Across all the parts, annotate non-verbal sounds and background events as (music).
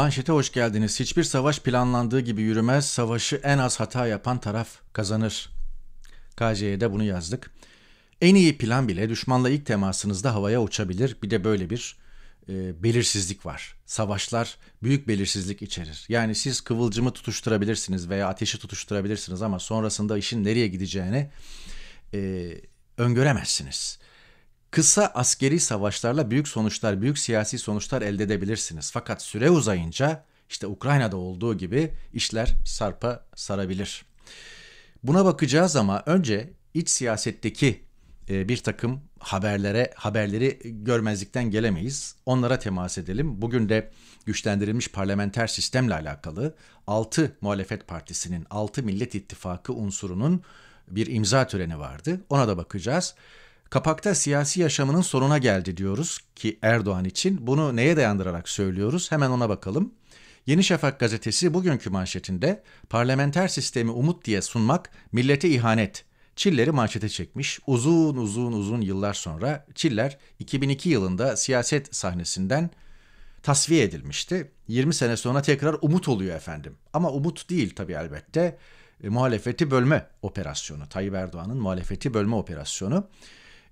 Manşete hoş geldiniz. Hiçbir savaş planlandığı gibi yürümez. Savaşı en az hata yapan taraf kazanır. KC'ye de bunu yazdık. En iyi plan bile düşmanla ilk temasınızda havaya uçabilir. Bir de böyle bir e, belirsizlik var. Savaşlar büyük belirsizlik içerir. Yani siz kıvılcımı tutuşturabilirsiniz veya ateşi tutuşturabilirsiniz ama sonrasında işin nereye gideceğini e, öngöremezsiniz. Kısa askeri savaşlarla büyük sonuçlar, büyük siyasi sonuçlar elde edebilirsiniz. Fakat süre uzayınca işte Ukrayna'da olduğu gibi işler sarpa sarabilir. Buna bakacağız ama önce iç siyasetteki e, bir takım haberlere haberleri görmezlikten gelemeyiz. Onlara temas edelim. Bugün de güçlendirilmiş parlamenter sistemle alakalı 6 muhalefet partisinin 6 Millet ittifakı unsurunun bir imza töreni vardı. Ona da bakacağız. Kapakta siyasi yaşamının sonuna geldi diyoruz ki Erdoğan için bunu neye dayandırarak söylüyoruz hemen ona bakalım. Yeni Şafak gazetesi bugünkü manşetinde parlamenter sistemi umut diye sunmak millete ihanet. Çiller'i manşete çekmiş. Uzun uzun uzun yıllar sonra Çiller 2002 yılında siyaset sahnesinden tasfiye edilmişti. 20 sene sonra tekrar umut oluyor efendim. Ama umut değil tabii elbette. E, muhalefeti bölme operasyonu. Tayyip Erdoğan'ın muhalefeti bölme operasyonu.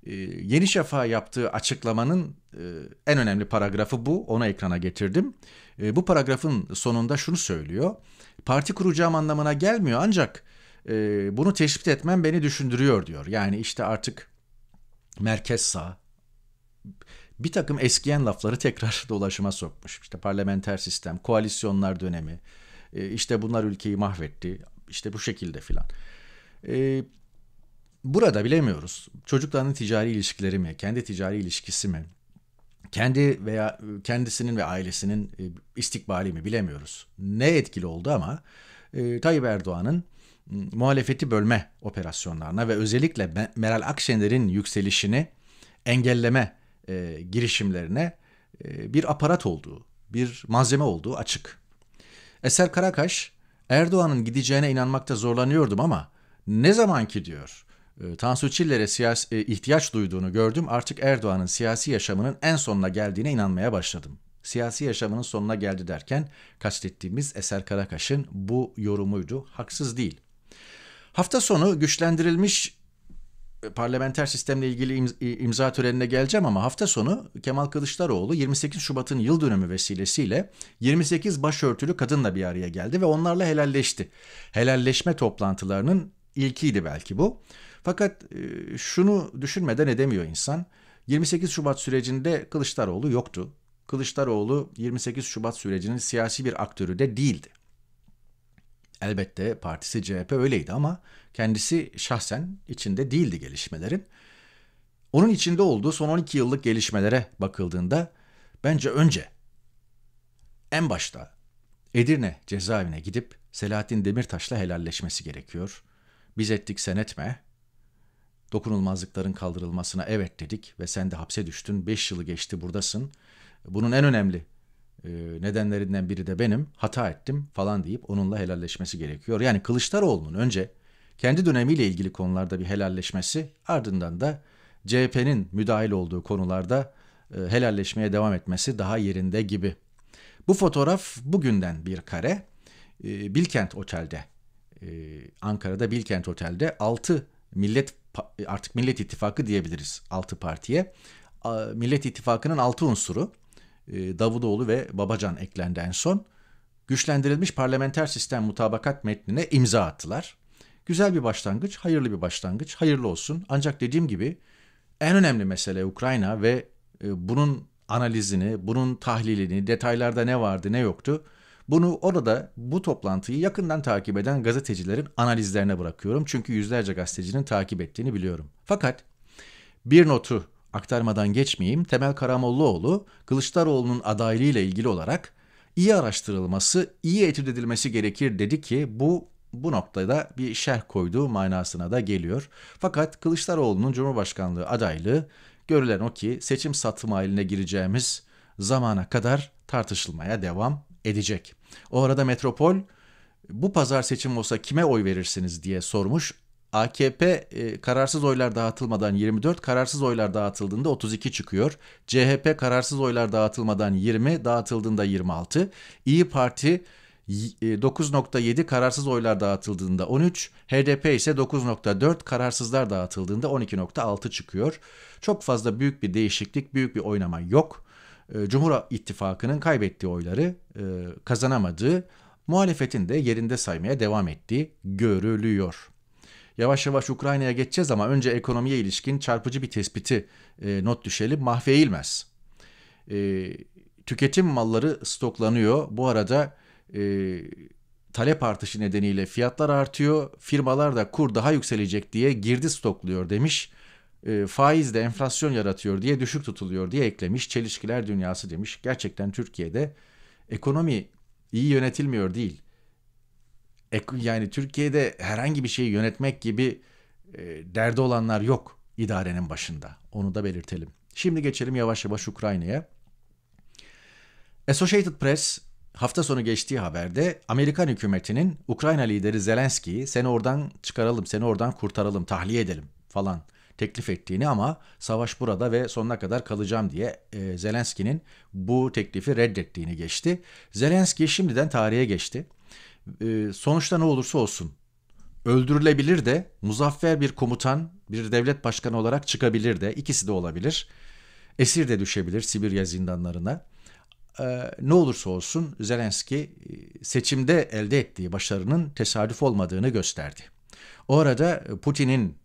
E, Yeni Şafak'a yaptığı açıklamanın e, en önemli paragrafı bu. Ona ekrana getirdim. E, bu paragrafın sonunda şunu söylüyor. Parti kuracağım anlamına gelmiyor ancak bunu teşvik etmem beni düşündürüyor diyor. Yani işte artık merkez sağ bir takım eskiyen lafları tekrar (laughs) dolaşıma sokmuş. İşte parlamenter sistem, koalisyonlar dönemi, işte bunlar ülkeyi mahvetti, işte bu şekilde filan. E, burada bilemiyoruz. Çocukların ticari ilişkileri mi, kendi ticari ilişkisi mi, kendi veya kendisinin ve ailesinin e, istikbali mi bilemiyoruz. Ne etkili oldu ama e, Tayyip Erdoğan'ın muhalefeti bölme operasyonlarına ve özellikle Meral Akşener'in yükselişini engelleme e, girişimlerine bir aparat olduğu, bir malzeme olduğu açık. Eser Karakaş, Erdoğan'ın gideceğine inanmakta zorlanıyordum ama ne zaman ki diyor, ee, Tansu Çiller'e siyasi, e, ihtiyaç duyduğunu gördüm. Artık Erdoğan'ın siyasi yaşamının en sonuna geldiğine inanmaya başladım. Siyasi yaşamının sonuna geldi derken kastettiğimiz Eser Karakaş'ın bu yorumuydu. Haksız değil. Hafta sonu güçlendirilmiş e, parlamenter sistemle ilgili imza törenine geleceğim ama hafta sonu Kemal Kılıçdaroğlu 28 Şubat'ın yıl dönümü vesilesiyle 28 başörtülü kadınla bir araya geldi ve onlarla helalleşti. Helalleşme toplantılarının ilkiydi belki bu. Fakat e, şunu düşünmeden edemiyor insan. 28 Şubat sürecinde Kılıçdaroğlu yoktu. Kılıçdaroğlu 28 Şubat sürecinin siyasi bir aktörü de değildi. Elbette partisi CHP öyleydi ama kendisi şahsen içinde değildi gelişmelerin. Onun içinde olduğu son 12 yıllık gelişmelere bakıldığında bence önce en başta Edirne cezaevine gidip Selahattin Demirtaş'la helalleşmesi gerekiyor. Biz ettik sen etme dokunulmazlıkların kaldırılmasına evet dedik ve sen de hapse düştün. Beş yılı geçti buradasın. Bunun en önemli e, nedenlerinden biri de benim hata ettim falan deyip onunla helalleşmesi gerekiyor. Yani Kılıçdaroğlu'nun önce kendi dönemiyle ilgili konularda bir helalleşmesi ardından da CHP'nin müdahil olduğu konularda e, helalleşmeye devam etmesi daha yerinde gibi. Bu fotoğraf bugünden bir kare. E, Bilkent Otel'de, Ankara'da Bilkent Otel'de 6 millet artık Millet İttifakı diyebiliriz 6 partiye. Millet İttifakı'nın 6 unsuru e, Davutoğlu ve Babacan eklendi en son. Güçlendirilmiş parlamenter sistem mutabakat metnine imza attılar. Güzel bir başlangıç, hayırlı bir başlangıç, hayırlı olsun. Ancak dediğim gibi en önemli mesele Ukrayna ve e, bunun analizini, bunun tahlilini, detaylarda ne vardı ne yoktu bunu orada bu toplantıyı yakından takip eden gazetecilerin analizlerine bırakıyorum. Çünkü yüzlerce gazetecinin takip ettiğini biliyorum. Fakat bir notu aktarmadan geçmeyeyim. Temel Karamollaoğlu Kılıçdaroğlu'nun adaylığı ile ilgili olarak iyi araştırılması, iyi etüt edilmesi gerekir dedi ki bu bu noktada bir şerh koyduğu manasına da geliyor. Fakat Kılıçdaroğlu'nun Cumhurbaşkanlığı adaylığı görülen o ki seçim satım haline gireceğimiz zamana kadar tartışılmaya devam edecek. O arada Metropol bu pazar seçim olsa kime oy verirsiniz diye sormuş. AKP e, kararsız oylar dağıtılmadan 24, kararsız oylar dağıtıldığında 32 çıkıyor. CHP kararsız oylar dağıtılmadan 20, dağıtıldığında 26. İyi Parti 9.7 e, kararsız oylar dağıtıldığında 13, HDP ise 9.4 kararsızlar dağıtıldığında 12.6 çıkıyor. Çok fazla büyük bir değişiklik, büyük bir oynama yok. Ee, Cumhur İttifakı'nın kaybettiği oyları e, kazanamadığı, muhalefetin de yerinde saymaya devam ettiği görülüyor. Yavaş yavaş Ukrayna'ya geçeceğiz ama önce ekonomiye ilişkin çarpıcı bir tespiti e, not düşelim. Mahve e, Tüketim malları stoklanıyor. Bu arada talep artışı nedeniyle fiyatlar artıyor. Firmalar da kur daha yükselecek diye girdi stokluyor demiş e, faiz de enflasyon yaratıyor diye düşük tutuluyor diye eklemiş. Çelişkiler dünyası demiş. Gerçekten Türkiye'de ekonomi iyi yönetilmiyor değil. Ek, yani Türkiye'de herhangi bir şeyi yönetmek gibi e, derdi olanlar yok idarenin başında. Onu da belirtelim. Şimdi geçelim yavaş yavaş Ukrayna'ya. Associated Press hafta sonu geçtiği haberde Amerikan hükümetinin Ukrayna lideri Zelenski'yi seni oradan çıkaralım, seni oradan kurtaralım, tahliye edelim falan teklif ettiğini ama savaş burada ve sonuna kadar kalacağım diye e, Zelenski'nin bu teklifi reddettiğini geçti. Zelenski şimdiden tarihe geçti. E, sonuçta ne olursa olsun öldürülebilir de muzaffer bir komutan, bir devlet başkanı olarak çıkabilir de ikisi de olabilir. Esir de düşebilir Sibirya zindanlarına. Ee, ne olursa olsun Zelenski e, seçimde elde ettiği başarının tesadüf olmadığını gösterdi. O arada Putin'in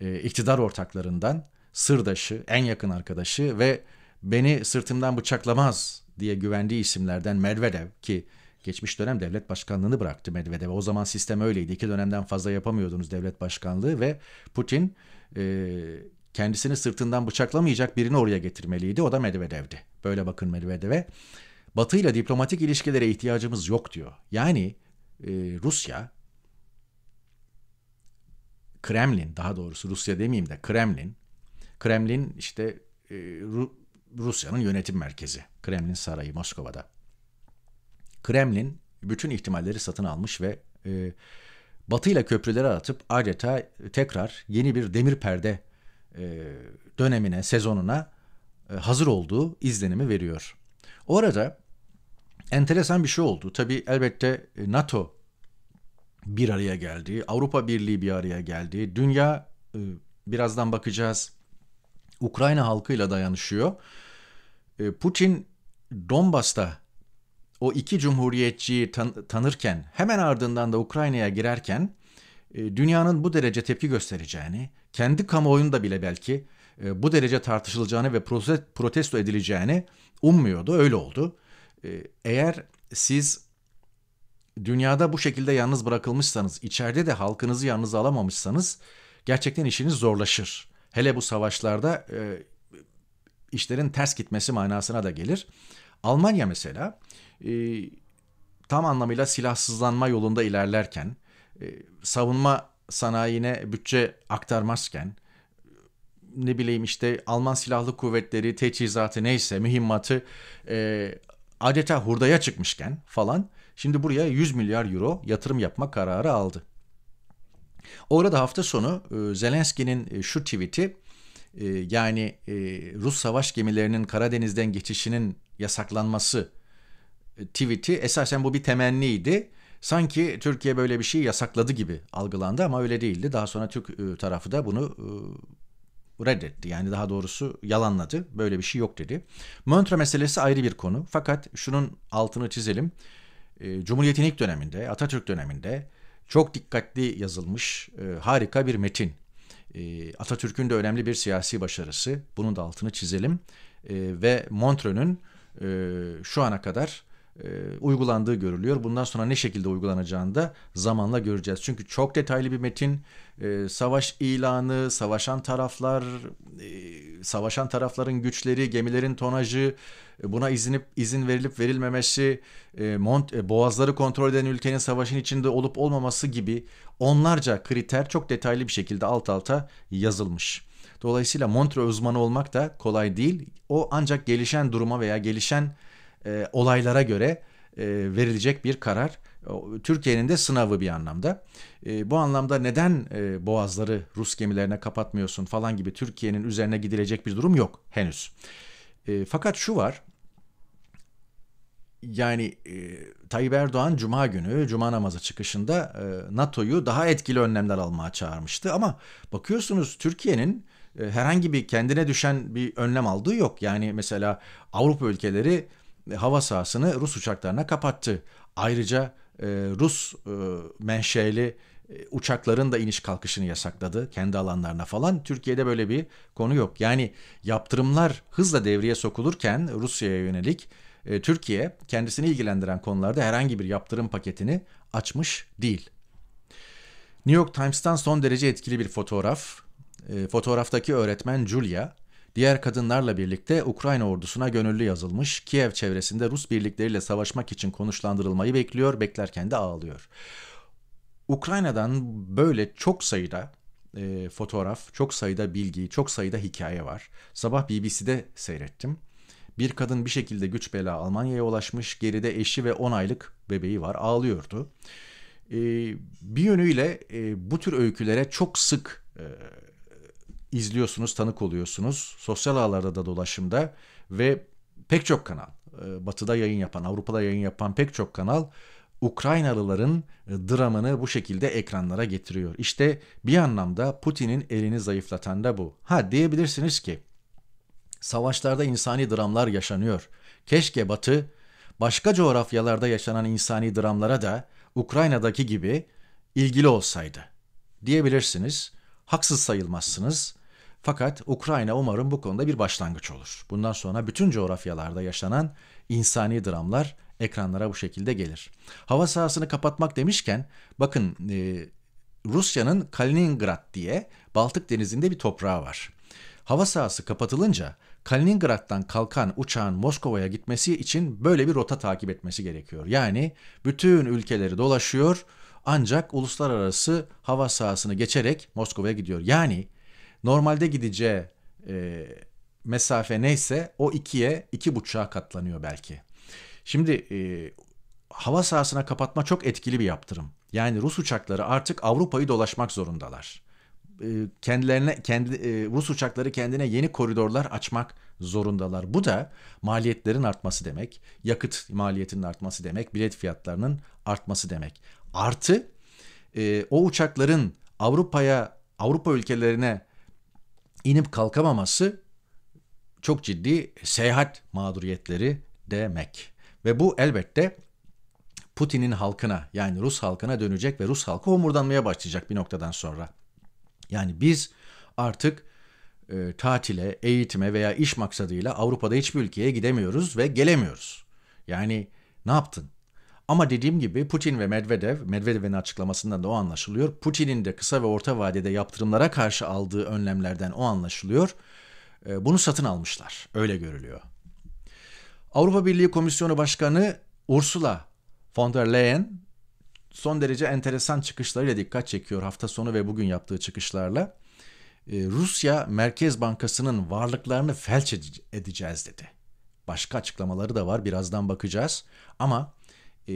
e, iktidar ortaklarından, sırdaşı, en yakın arkadaşı ve beni sırtımdan bıçaklamaz diye güvendiği isimlerden Medvedev ki geçmiş dönem devlet başkanlığını bıraktı Medvedev. O zaman sistem öyleydi. İki dönemden fazla yapamıyordunuz devlet başkanlığı ve Putin e, kendisini sırtından bıçaklamayacak birini oraya getirmeliydi. O da Medvedev'di. Böyle bakın Medvedev'e. Batı ile diplomatik ilişkilere ihtiyacımız yok diyor. Yani e, Rusya Kremlin daha doğrusu Rusya demeyeyim de Kremlin. Kremlin işte e, Rusya'nın yönetim merkezi. Kremlin Sarayı Moskova'da. Kremlin bütün ihtimalleri satın almış ve e, Batı ile köprüleri atıp adeta tekrar yeni bir demir perde e, dönemine, sezonuna e, hazır olduğu izlenimi veriyor. Orada enteresan bir şey oldu. Tabii elbette e, NATO bir araya geldi. Avrupa Birliği bir araya geldi. Dünya e, birazdan bakacağız Ukrayna halkıyla dayanışıyor. E, Putin Donbas'ta o iki cumhuriyetçiyi tan- tanırken hemen ardından da Ukrayna'ya girerken e, dünyanın bu derece tepki göstereceğini, kendi kamuoyunda bile belki bu derece tartışılacağını ve protesto edileceğini ummuyordu. Öyle oldu. eğer siz dünyada bu şekilde yalnız bırakılmışsanız, içeride de halkınızı yalnız alamamışsanız gerçekten işiniz zorlaşır. Hele bu savaşlarda e, işlerin ters gitmesi manasına da gelir. Almanya mesela e, tam anlamıyla silahsızlanma yolunda ilerlerken, e, savunma sanayine bütçe aktarmazken, ne bileyim işte Alman Silahlı Kuvvetleri teçhizatı neyse mühimmatı e, adeta hurdaya çıkmışken falan Şimdi buraya 100 milyar euro yatırım yapma kararı aldı. Orada hafta sonu e, Zelenski'nin e, şu tweet'i e, yani Rus savaş gemilerinin Karadeniz'den geçişinin yasaklanması tweet'i esasen bu bir temenniydi. Sanki Türkiye böyle bir şeyi yasakladı gibi algılandı ama öyle değildi. Daha sonra Türk tarafı da bunu reddetti. Yani daha doğrusu yalanladı. Böyle bir şey yok dedi. Montre meselesi ayrı bir konu. Fakat şunun altını çizelim. Ee, Cumhuriyet'in ilk döneminde, Atatürk döneminde çok dikkatli yazılmış e, harika bir metin. Ee, Atatürk'ün de önemli bir siyasi başarısı. Bunun da altını çizelim. Ee, ve Montreux'ün e, şu ana kadar e, uygulandığı görülüyor. Bundan sonra ne şekilde uygulanacağını da zamanla göreceğiz. Çünkü çok detaylı bir metin, savaş ilanı, savaşan taraflar, savaşan tarafların güçleri, gemilerin tonajı, e, buna izinip izin verilip verilmemesi, e, mont, e, boğazları kontrol eden ülkenin savaşın içinde olup olmaması gibi onlarca kriter çok detaylı bir şekilde alt alta yazılmış. Dolayısıyla Montre uzmanı olmak da kolay değil. O ancak gelişen duruma veya gelişen e, olaylara göre e, verilecek bir karar. Türkiye'nin de sınavı bir anlamda. E, bu anlamda neden e, boğazları Rus gemilerine kapatmıyorsun falan gibi Türkiye'nin üzerine gidilecek bir durum yok henüz. E, fakat şu var. Yani e, Tayyip Erdoğan Cuma günü Cuma namazı çıkışında e, NATO'yu daha etkili önlemler almaya çağırmıştı. Ama bakıyorsunuz Türkiye'nin e, herhangi bir kendine düşen bir önlem aldığı yok. Yani mesela Avrupa ülkeleri e, hava sahasını Rus uçaklarına kapattı. Ayrıca e, Rus e, menşeli e, uçakların da iniş kalkışını yasakladı kendi alanlarına falan. Türkiye'de böyle bir konu yok. Yani yaptırımlar hızla devreye sokulurken Rusya'ya yönelik e, Türkiye kendisini ilgilendiren konularda herhangi bir yaptırım paketini açmış değil. New York Times'tan son derece etkili bir fotoğraf. E, fotoğraftaki öğretmen Julia, diğer kadınlarla birlikte Ukrayna ordusuna gönüllü yazılmış, Kiev çevresinde Rus birlikleriyle savaşmak için konuşlandırılmayı bekliyor, beklerken de ağlıyor. Ukrayna'dan böyle çok sayıda e, fotoğraf, çok sayıda bilgi, çok sayıda hikaye var. Sabah BBC'de seyrettim. Bir kadın bir şekilde güç bela Almanya'ya ulaşmış. Geride eşi ve 10 aylık bebeği var. Ağlıyordu. E, bir yönüyle e, bu tür öykülere çok sık e, izliyorsunuz, tanık oluyorsunuz. Sosyal ağlarda da dolaşımda ve pek çok kanal, e, batıda yayın yapan, Avrupa'da yayın yapan pek çok kanal Ukraynalıların e, dramını bu şekilde ekranlara getiriyor. İşte bir anlamda Putin'in elini zayıflatan da bu. Ha diyebilirsiniz ki savaşlarda insani dramlar yaşanıyor. Keşke Batı başka coğrafyalarda yaşanan insani dramlara da Ukrayna'daki gibi ilgili olsaydı diyebilirsiniz. Haksız sayılmazsınız. Fakat Ukrayna umarım bu konuda bir başlangıç olur. Bundan sonra bütün coğrafyalarda yaşanan insani dramlar ekranlara bu şekilde gelir. Hava sahasını kapatmak demişken bakın e, Rusya'nın Kaliningrad diye Baltık Denizi'nde bir toprağı var. Hava sahası kapatılınca Kaliningrad'dan kalkan uçağın Moskova'ya gitmesi için böyle bir rota takip etmesi gerekiyor. Yani bütün ülkeleri dolaşıyor ancak uluslararası hava sahasını geçerek Moskova'ya gidiyor. Yani normalde gideceği e, mesafe neyse o ikiye iki buçuğa katlanıyor belki. Şimdi e, hava sahasına kapatma çok etkili bir yaptırım. Yani Rus uçakları artık Avrupa'yı dolaşmak zorundalar. E, kendilerine kendi e, Rus uçakları kendine yeni koridorlar açmak zorundalar. Bu da maliyetlerin artması demek, yakıt maliyetinin artması demek, bilet fiyatlarının artması demek. Artı e, o uçakların Avrupa'ya, Avrupa ülkelerine inip kalkamaması çok ciddi seyahat mağduriyetleri demek. Ve bu elbette Putin'in halkına yani Rus halkına dönecek ve Rus halkı homurdanmaya başlayacak bir noktadan sonra. Yani biz artık e, tatile, eğitime veya iş maksadıyla Avrupa'da hiçbir ülkeye gidemiyoruz ve gelemiyoruz. Yani ne yaptın? Ama dediğim gibi Putin ve Medvedev, Medvedev'in açıklamasından da o anlaşılıyor. Putin'in de kısa ve orta vadede yaptırımlara karşı aldığı önlemlerden o anlaşılıyor. E, bunu satın almışlar. Öyle görülüyor. Avrupa Birliği Komisyonu Başkanı Ursula von der Leyen son derece enteresan çıkışlarıyla dikkat çekiyor hafta sonu ve bugün yaptığı çıkışlarla. Ee, Rusya Merkez Bankası'nın varlıklarını felç edeceğiz dedi. Başka açıklamaları da var birazdan bakacağız. Ama e,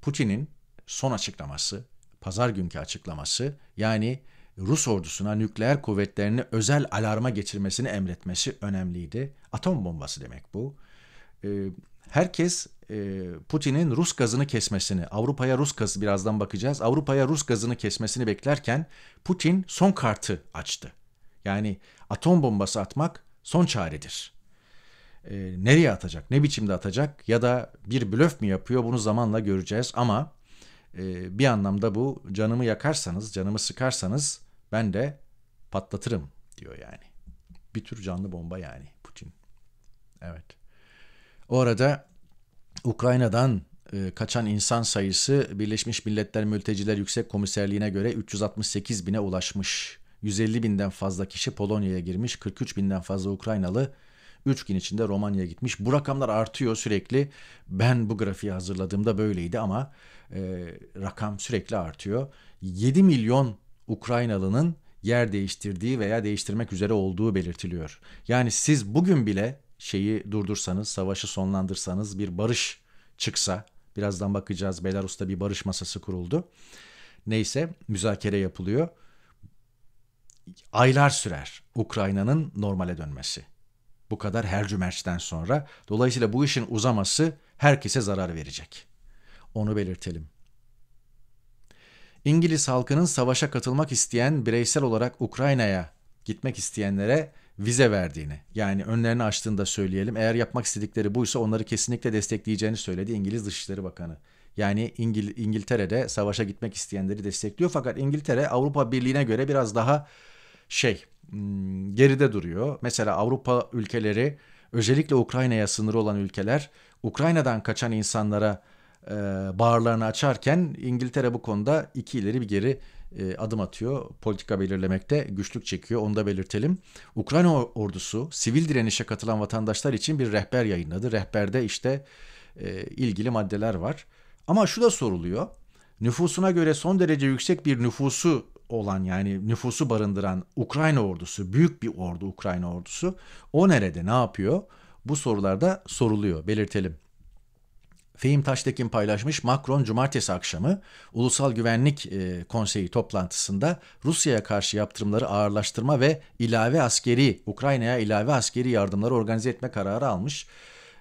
Putin'in son açıklaması, pazar günkü açıklaması yani Rus ordusuna nükleer kuvvetlerini özel alarma geçirmesini emretmesi önemliydi. Atom bombası demek bu. Ee, herkes e, Putin'in Rus gazını kesmesini, Avrupa'ya Rus gazı birazdan bakacağız. Avrupa'ya Rus gazını kesmesini beklerken Putin son kartı açtı. Yani atom bombası atmak son çaredir. E, nereye atacak, ne biçimde atacak ya da bir blöf mü yapıyor bunu zamanla göreceğiz ama e, bir anlamda bu canımı yakarsanız, canımı sıkarsanız ben de patlatırım diyor yani. Bir tür canlı bomba yani Putin. Evet. Orada Ukrayna'dan e, kaçan insan sayısı Birleşmiş Milletler Mülteciler Yüksek Komiserliğine göre 368 bine ulaşmış. 150 binden fazla kişi Polonya'ya girmiş, 43 binden fazla Ukraynalı 3 gün içinde Romanya'ya gitmiş. Bu rakamlar artıyor sürekli. Ben bu grafiği hazırladığımda böyleydi ama e, rakam sürekli artıyor. 7 milyon Ukraynalının yer değiştirdiği veya değiştirmek üzere olduğu belirtiliyor. Yani siz bugün bile şeyi durdursanız, savaşı sonlandırsanız, bir barış çıksa, birazdan bakacağız Belarus'ta bir barış masası kuruldu. Neyse müzakere yapılıyor. Aylar sürer Ukrayna'nın normale dönmesi. Bu kadar her cümerçten sonra. Dolayısıyla bu işin uzaması herkese zarar verecek. Onu belirtelim. İngiliz halkının savaşa katılmak isteyen bireysel olarak Ukrayna'ya gitmek isteyenlere vize verdiğini yani önlerini açtığını söyleyelim. Eğer yapmak istedikleri buysa onları kesinlikle destekleyeceğini söyledi İngiliz Dışişleri Bakanı. Yani İngil İngiltere'de savaşa gitmek isteyenleri destekliyor fakat İngiltere Avrupa Birliği'ne göre biraz daha şey hmm, geride duruyor. Mesela Avrupa ülkeleri özellikle Ukrayna'ya sınırı olan ülkeler Ukrayna'dan kaçan insanlara e, bağırlarını açarken İngiltere bu konuda iki ileri bir geri e, adım atıyor. Politika belirlemekte güçlük çekiyor. Onu da belirtelim. Ukrayna ordusu sivil direnişe katılan vatandaşlar için bir rehber yayınladı. Rehberde işte e, ilgili maddeler var. Ama şu da soruluyor. Nüfusuna göre son derece yüksek bir nüfusu olan yani nüfusu barındıran Ukrayna ordusu, büyük bir ordu Ukrayna ordusu. O nerede, ne yapıyor? Bu sorularda soruluyor, belirtelim. Fehim Taştekin paylaşmış Macron cumartesi akşamı Ulusal Güvenlik e, Konseyi toplantısında Rusya'ya karşı yaptırımları ağırlaştırma ve ilave askeri Ukrayna'ya ilave askeri yardımları organize etme kararı almış.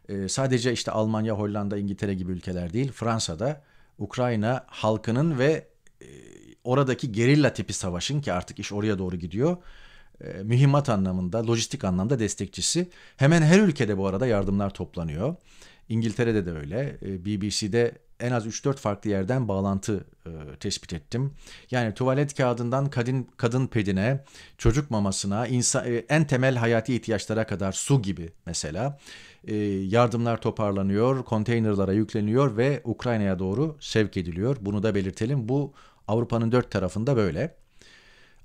E, sadece işte Almanya, Hollanda, İngiltere gibi ülkeler değil Fransa'da Ukrayna halkının ve e, oradaki gerilla tipi savaşın ki artık iş oraya doğru gidiyor mühimmat anlamında, lojistik anlamda destekçisi. Hemen her ülkede bu arada yardımlar toplanıyor. İngiltere'de de öyle. Ee, BBC'de en az 3-4 farklı yerden bağlantı e, tespit ettim. Yani tuvalet kağıdından kadın kadın pedine, çocuk mamasına, insan, e, en temel hayati ihtiyaçlara kadar su gibi mesela e, yardımlar toparlanıyor, konteynerlara yükleniyor ve Ukrayna'ya doğru sevk ediliyor. Bunu da belirtelim. Bu Avrupa'nın dört tarafında böyle.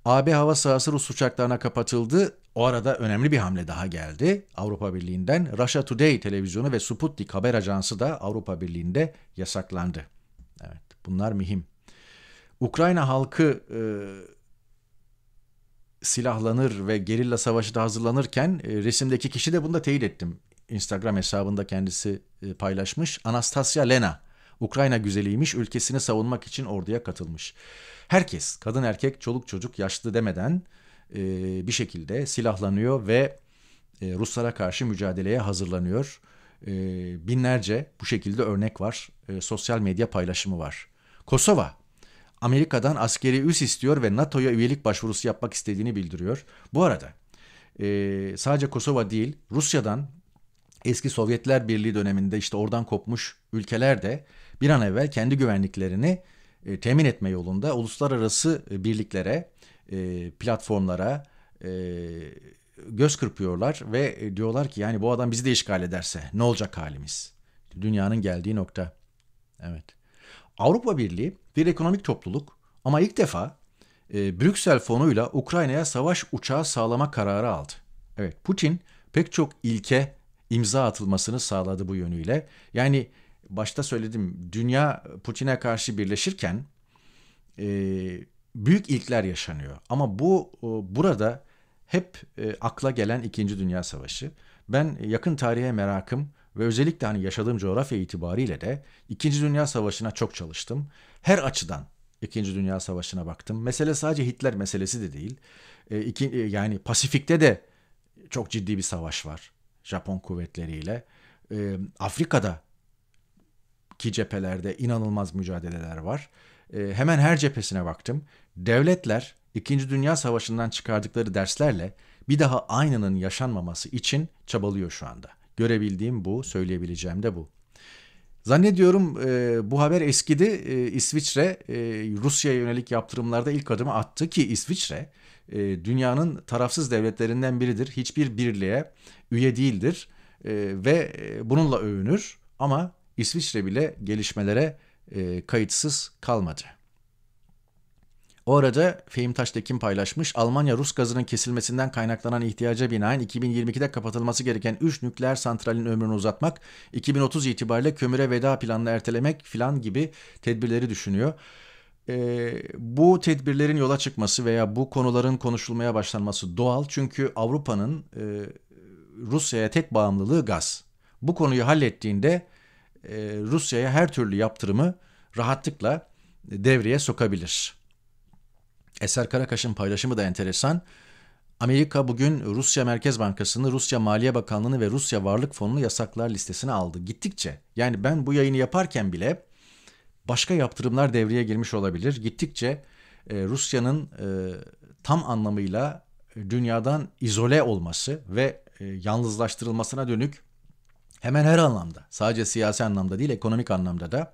AB hava sahası Rus uçaklarına kapatıldı. O arada önemli bir hamle daha geldi. Avrupa Birliği'nden Russia Today televizyonu ve Sputnik haber ajansı da Avrupa Birliği'nde yasaklandı. Evet, bunlar mühim. Ukrayna halkı e, silahlanır ve gerilla savaşı da hazırlanırken e, resimdeki kişi de bunu da teyit ettim. Instagram hesabında kendisi e, paylaşmış. Anastasia Lena. Ukrayna güzeliymiş, ülkesini savunmak için orduya katılmış. Herkes, kadın erkek, çoluk çocuk, yaşlı demeden bir şekilde silahlanıyor ve Ruslara karşı mücadeleye hazırlanıyor. Binlerce bu şekilde örnek var. Sosyal medya paylaşımı var. Kosova Amerika'dan askeri üs istiyor ve NATO'ya üyelik başvurusu yapmak istediğini bildiriyor. Bu arada e, sadece Kosova değil Rusya'dan eski Sovyetler Birliği döneminde işte oradan kopmuş ülkeler de bir an evvel kendi güvenliklerini e, temin etme yolunda uluslararası birliklere e, platformlara e, göz kırpıyorlar ve diyorlar ki yani bu adam bizi de işgal ederse ne olacak halimiz? Dünyanın geldiği nokta. Evet. Avrupa Birliği bir ekonomik topluluk ama ilk defa e, Brüksel fonuyla Ukrayna'ya savaş uçağı sağlama kararı aldı. Evet Putin pek çok ilke imza atılmasını sağladı bu yönüyle. Yani başta söyledim dünya Putin'e karşı birleşirken e, büyük ilkler yaşanıyor. Ama bu e, burada hep e, akla gelen İkinci Dünya Savaşı. Ben yakın tarihe merakım ve özellikle hani yaşadığım coğrafya itibariyle de İkinci Dünya Savaşı'na çok çalıştım. Her açıdan İkinci Dünya Savaşı'na baktım. Mesele sadece Hitler meselesi de değil. E, iki, e, yani Pasifik'te de çok ciddi bir savaş var Japon kuvvetleriyle. E, Afrika'da ki cephelerde inanılmaz mücadeleler var. Ee, hemen her cephesine baktım. Devletler İkinci Dünya Savaşı'ndan çıkardıkları derslerle bir daha aynının yaşanmaması için çabalıyor şu anda. Görebildiğim bu, söyleyebileceğim de bu. Zannediyorum e, bu haber eskidi. E, İsviçre e, Rusya'ya yönelik yaptırımlarda ilk adımı attı ki İsviçre e, dünyanın tarafsız devletlerinden biridir. Hiçbir birliğe üye değildir e, ve e, bununla övünür ama İsviçre bile gelişmelere e, kayıtsız kalmadı. O arada Fehimtaş Tekin paylaşmış Almanya Rus gazının kesilmesinden kaynaklanan ihtiyaca binaen 2022'de kapatılması gereken 3 nükleer santralin ömrünü uzatmak, 2030 itibariyle kömüre veda planını ertelemek filan gibi tedbirleri düşünüyor. E, bu tedbirlerin yola çıkması veya bu konuların konuşulmaya başlanması doğal çünkü Avrupa'nın e, Rusya'ya tek bağımlılığı gaz. Bu konuyu hallettiğinde e, Rusya'ya her türlü yaptırımı rahatlıkla devreye sokabilir. Eser Karakaş'ın paylaşımı da enteresan. Amerika bugün Rusya Merkez Bankası'nı, Rusya Maliye Bakanlığı'nı ve Rusya Varlık Fonu'nu yasaklar listesine aldı. Gittikçe yani ben bu yayını yaparken bile başka yaptırımlar devreye girmiş olabilir. Gittikçe e, Rusya'nın e, tam anlamıyla dünyadan izole olması ve yalnızlaştırılmasına dönük Hemen her anlamda. Sadece siyasi anlamda değil, ekonomik anlamda da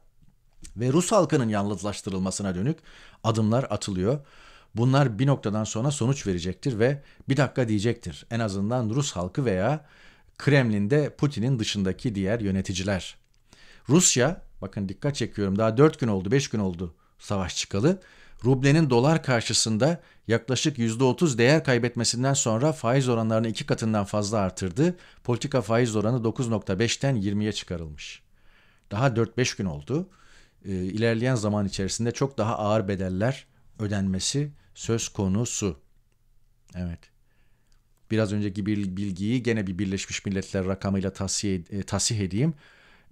ve Rus halkının yalnızlaştırılmasına dönük adımlar atılıyor. Bunlar bir noktadan sonra sonuç verecektir ve bir dakika diyecektir. En azından Rus halkı veya Kremlin'de Putin'in dışındaki diğer yöneticiler. Rusya, bakın dikkat çekiyorum daha 4 gün oldu 5 gün oldu savaş çıkalı rublenin dolar karşısında yaklaşık %30 değer kaybetmesinden sonra faiz oranlarını iki katından fazla artırdı. Politika faiz oranı 9.5'ten 20'ye çıkarılmış. Daha 4-5 gün oldu. Ee, ilerleyen zaman içerisinde çok daha ağır bedeller ödenmesi söz konusu. Evet. Biraz önceki bir bilgiyi gene bir Birleşmiş Milletler rakamıyla tasih, e, tasih edeyim.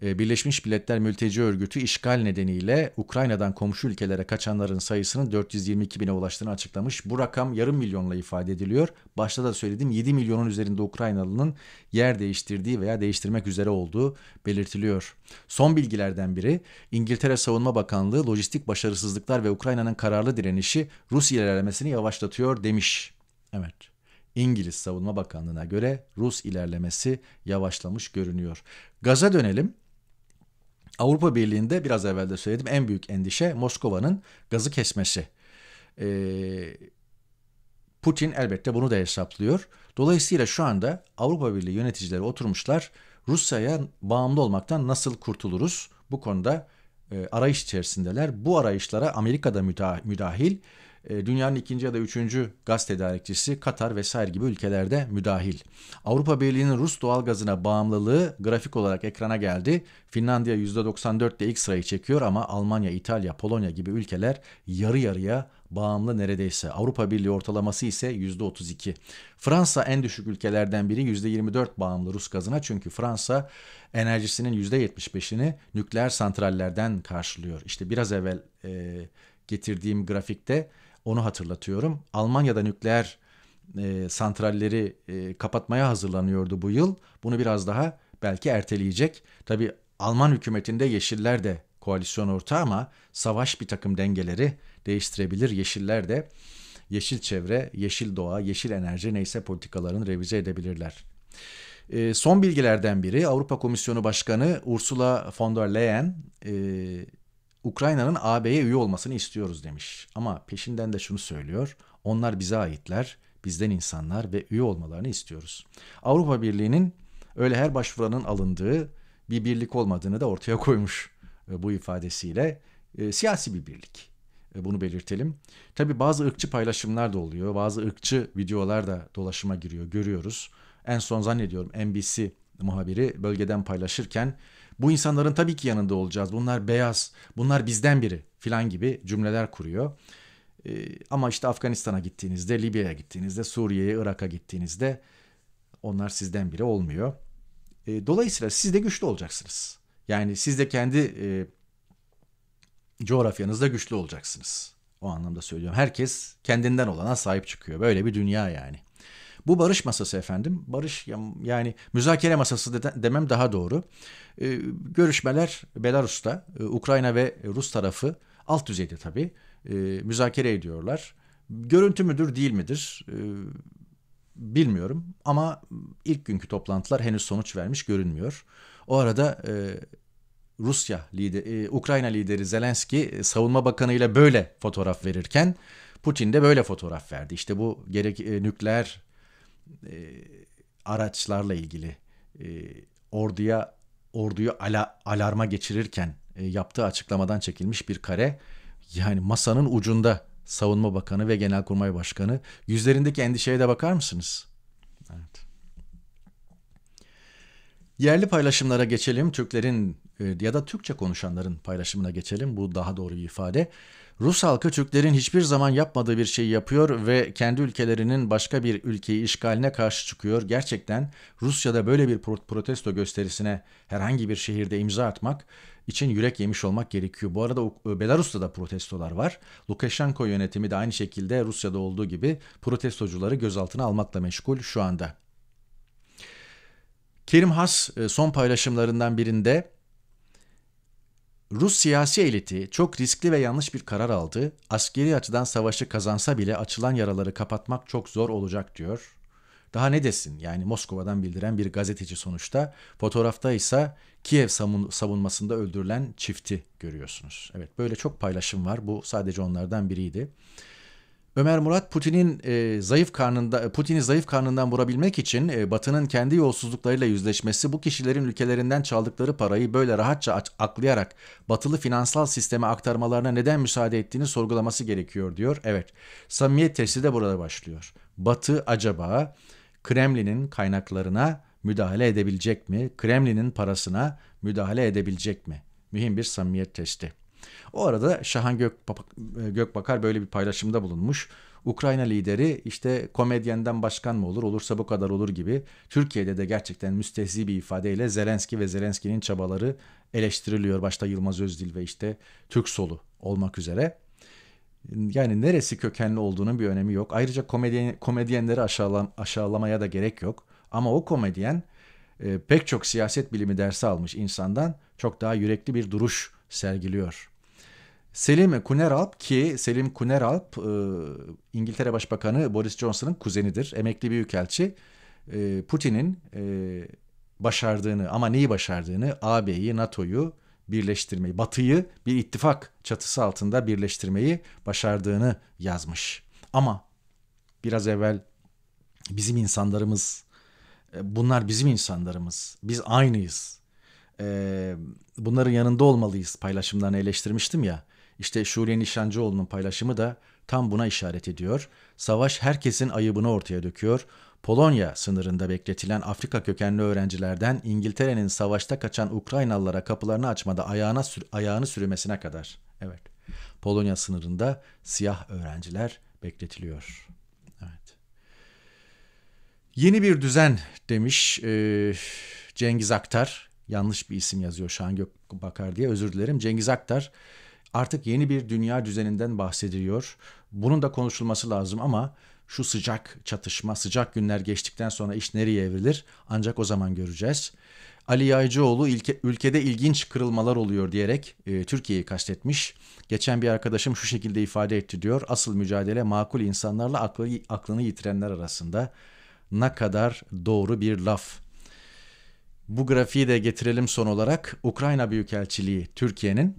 Ee, Birleşmiş Milletler Mülteci Örgütü işgal nedeniyle Ukrayna'dan komşu ülkelere kaçanların sayısının 422 bine ulaştığını açıklamış. Bu rakam yarım milyonla ifade ediliyor. Başta da söyledim 7 milyonun üzerinde Ukraynalının yer değiştirdiği veya değiştirmek üzere olduğu belirtiliyor. Son bilgilerden biri İngiltere Savunma Bakanlığı lojistik başarısızlıklar ve Ukrayna'nın kararlı direnişi Rus ilerlemesini yavaşlatıyor demiş. Evet. İngiliz Savunma Bakanlığı'na göre Rus ilerlemesi yavaşlamış görünüyor. Gaza dönelim. Avrupa Birliği'nde biraz evvel de söyledim en büyük endişe Moskova'nın gazı kesmesi. Ee, Putin elbette bunu da hesaplıyor. Dolayısıyla şu anda Avrupa Birliği yöneticileri oturmuşlar. Rusya'ya bağımlı olmaktan nasıl kurtuluruz? Bu konuda e, arayış içerisindeler. Bu arayışlara Amerika'da müdahil. E, dünyanın ikinci ya da üçüncü gaz tedarikçisi Katar vesaire gibi ülkelerde müdahil. Avrupa Birliği'nin Rus doğalgazına bağımlılığı grafik olarak ekrana geldi. Finlandiya %94 de ilk sırayı çekiyor ama Almanya, İtalya, Polonya gibi ülkeler yarı yarıya bağımlı neredeyse. Avrupa Birliği ortalaması ise %32. Fransa en düşük ülkelerden biri %24 bağımlı Rus gazına çünkü Fransa enerjisinin %75'ini nükleer santrallerden karşılıyor. İşte biraz evvel e, getirdiğim grafikte onu hatırlatıyorum. Almanya'da nükleer e, santralleri e, kapatmaya hazırlanıyordu bu yıl. Bunu biraz daha belki erteleyecek. Tabi Alman hükümetinde Yeşiller de koalisyon ortağı ama savaş bir takım dengeleri değiştirebilir. Yeşiller de yeşil çevre, yeşil doğa, yeşil enerji neyse politikalarını revize edebilirler. E, son bilgilerden biri Avrupa Komisyonu Başkanı Ursula von der Leyen e, Ukrayna'nın AB'ye üye olmasını istiyoruz demiş. Ama peşinden de şunu söylüyor. Onlar bize aitler, bizden insanlar ve üye olmalarını istiyoruz. Avrupa Birliği'nin öyle her başvuranın alındığı bir birlik olmadığını da ortaya koymuş e, bu ifadesiyle. E, siyasi bir birlik. E, bunu belirtelim. Tabi bazı ırkçı paylaşımlar da oluyor. Bazı ırkçı videolar da dolaşıma giriyor. Görüyoruz. En son zannediyorum NBC muhabiri bölgeden paylaşırken bu insanların tabii ki yanında olacağız. Bunlar beyaz, bunlar bizden biri filan gibi cümleler kuruyor. Ee, ama işte Afganistan'a gittiğinizde, Libya'ya gittiğinizde, Suriye'ye, Irak'a gittiğinizde onlar sizden biri olmuyor. Ee, dolayısıyla siz de güçlü olacaksınız. Yani siz de kendi e, coğrafyanızda güçlü olacaksınız. O anlamda söylüyorum. Herkes kendinden olana sahip çıkıyor. Böyle bir dünya yani. Bu barış masası efendim. Barış yani müzakere masası demem daha doğru. Ee, görüşmeler Belarus'ta e, Ukrayna ve Rus tarafı alt düzeyde tabii e, müzakere ediyorlar. Görüntü müdür değil midir? E, bilmiyorum ama ilk günkü toplantılar henüz sonuç vermiş görünmüyor. O arada Rusya lideri, Ukrayna lideri Zelenski savunma bakanıyla böyle fotoğraf verirken Putin de böyle fotoğraf verdi. İşte bu gerek nükleer e, araçlarla ilgili e, orduya orduyu ala, alarma geçirirken e, yaptığı açıklamadan çekilmiş bir kare. Yani masanın ucunda Savunma Bakanı ve Genelkurmay Başkanı yüzlerindeki endişeye de bakar mısınız? Evet. Yerli paylaşımlara geçelim. Türklerin e, ya da Türkçe konuşanların paylaşımına geçelim. Bu daha doğru bir ifade. Rus halkı Türklerin hiçbir zaman yapmadığı bir şeyi yapıyor ve kendi ülkelerinin başka bir ülkeyi işgaline karşı çıkıyor. Gerçekten Rusya'da böyle bir protesto gösterisine herhangi bir şehirde imza atmak için yürek yemiş olmak gerekiyor. Bu arada e, Belarus'ta da protestolar var. Lukashenko yönetimi de aynı şekilde Rusya'da olduğu gibi protestocuları gözaltına almakla meşgul şu anda. Kerim Has e, son paylaşımlarından birinde Rus siyasi eliti çok riskli ve yanlış bir karar aldı. Askeri açıdan savaşı kazansa bile açılan yaraları kapatmak çok zor olacak diyor. Daha ne desin yani Moskova'dan bildiren bir gazeteci sonuçta. Fotoğrafta ise Kiev savunmasında öldürülen çifti görüyorsunuz. Evet böyle çok paylaşım var. Bu sadece onlardan biriydi. Ömer Murat Putin'in e, zayıf karnında e, Putin'i zayıf karnından vurabilmek için e, Batı'nın kendi yolsuzluklarıyla yüzleşmesi, bu kişilerin ülkelerinden çaldıkları parayı böyle rahatça aklayarak Batılı finansal sisteme aktarmalarına neden müsaade ettiğini sorgulaması gerekiyor diyor. Evet. Samimiyet testi de burada başlıyor. Batı acaba Kremlin'in kaynaklarına müdahale edebilecek mi? Kremlin'in parasına müdahale edebilecek mi? Mühim bir samimiyet testi. O arada Şahan e, Gökbakar böyle bir paylaşımda bulunmuş. Ukrayna lideri işte komedyenden başkan mı olur olursa bu kadar olur gibi Türkiye'de de gerçekten müstehzi bir ifadeyle Zelenski ve Zelenski'nin çabaları eleştiriliyor. Başta Yılmaz Özdil ve işte Türk solu olmak üzere. Yani neresi kökenli olduğunun bir önemi yok. Ayrıca komedyen, komedyenleri aşağılam, aşağılamaya da gerek yok. Ama o komedyen e, pek çok siyaset bilimi dersi almış insandan çok daha yürekli bir duruş sergiliyor. Selim Kuneralp ki Selim Kuneralp e, İngiltere Başbakanı Boris Johnson'ın kuzenidir. Emekli büyükelçi e, Putin'in e, başardığını ama neyi başardığını AB'yi, NATO'yu birleştirmeyi, Batı'yı bir ittifak çatısı altında birleştirmeyi başardığını yazmış. Ama biraz evvel bizim insanlarımız, e, bunlar bizim insanlarımız, biz aynıyız. E, bunların yanında olmalıyız paylaşımlarını eleştirmiştim ya. İşte Şule Nişancıoğlu'nun paylaşımı da tam buna işaret ediyor. Savaş herkesin ayıbını ortaya döküyor. Polonya sınırında bekletilen Afrika kökenli öğrencilerden İngiltere'nin savaşta kaçan Ukraynalılara kapılarını açmada ayağına sür ayağını sürmesine kadar. Evet. Polonya sınırında siyah öğrenciler bekletiliyor. Evet. Yeni bir düzen demiş e, Cengiz Aktar. Yanlış bir isim yazıyor Şahan bakar diye özür dilerim. Cengiz Aktar Artık yeni bir dünya düzeninden bahsediliyor. Bunun da konuşulması lazım ama şu sıcak çatışma, sıcak günler geçtikten sonra iş nereye evrilir ancak o zaman göreceğiz. Ali Yaycıoğlu ilke, ülkede ilginç kırılmalar oluyor diyerek e, Türkiye'yi kastetmiş. Geçen bir arkadaşım şu şekilde ifade etti diyor. Asıl mücadele makul insanlarla aklı, aklını yitirenler arasında. Ne kadar doğru bir laf. Bu grafiği de getirelim son olarak. Ukrayna Büyükelçiliği Türkiye'nin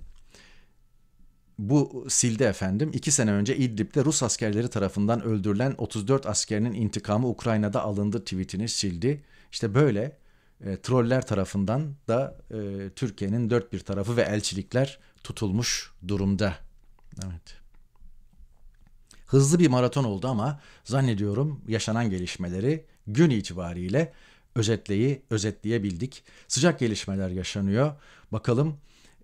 bu sildi efendim. İki sene önce İdlib'de Rus askerleri tarafından öldürülen 34 askerinin intikamı Ukrayna'da alındı tweetini sildi. İşte böyle e, troller tarafından da e, Türkiye'nin dört bir tarafı ve elçilikler tutulmuş durumda. Evet. Hızlı bir maraton oldu ama zannediyorum yaşanan gelişmeleri gün itibariyle özetleyi özetleyebildik. Sıcak gelişmeler yaşanıyor. Bakalım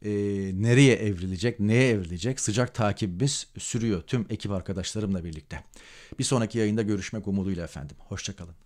e, nereye evrilecek, neye evrilecek sıcak takibimiz sürüyor tüm ekip arkadaşlarımla birlikte. Bir sonraki yayında görüşmek umuduyla efendim. Hoşçakalın.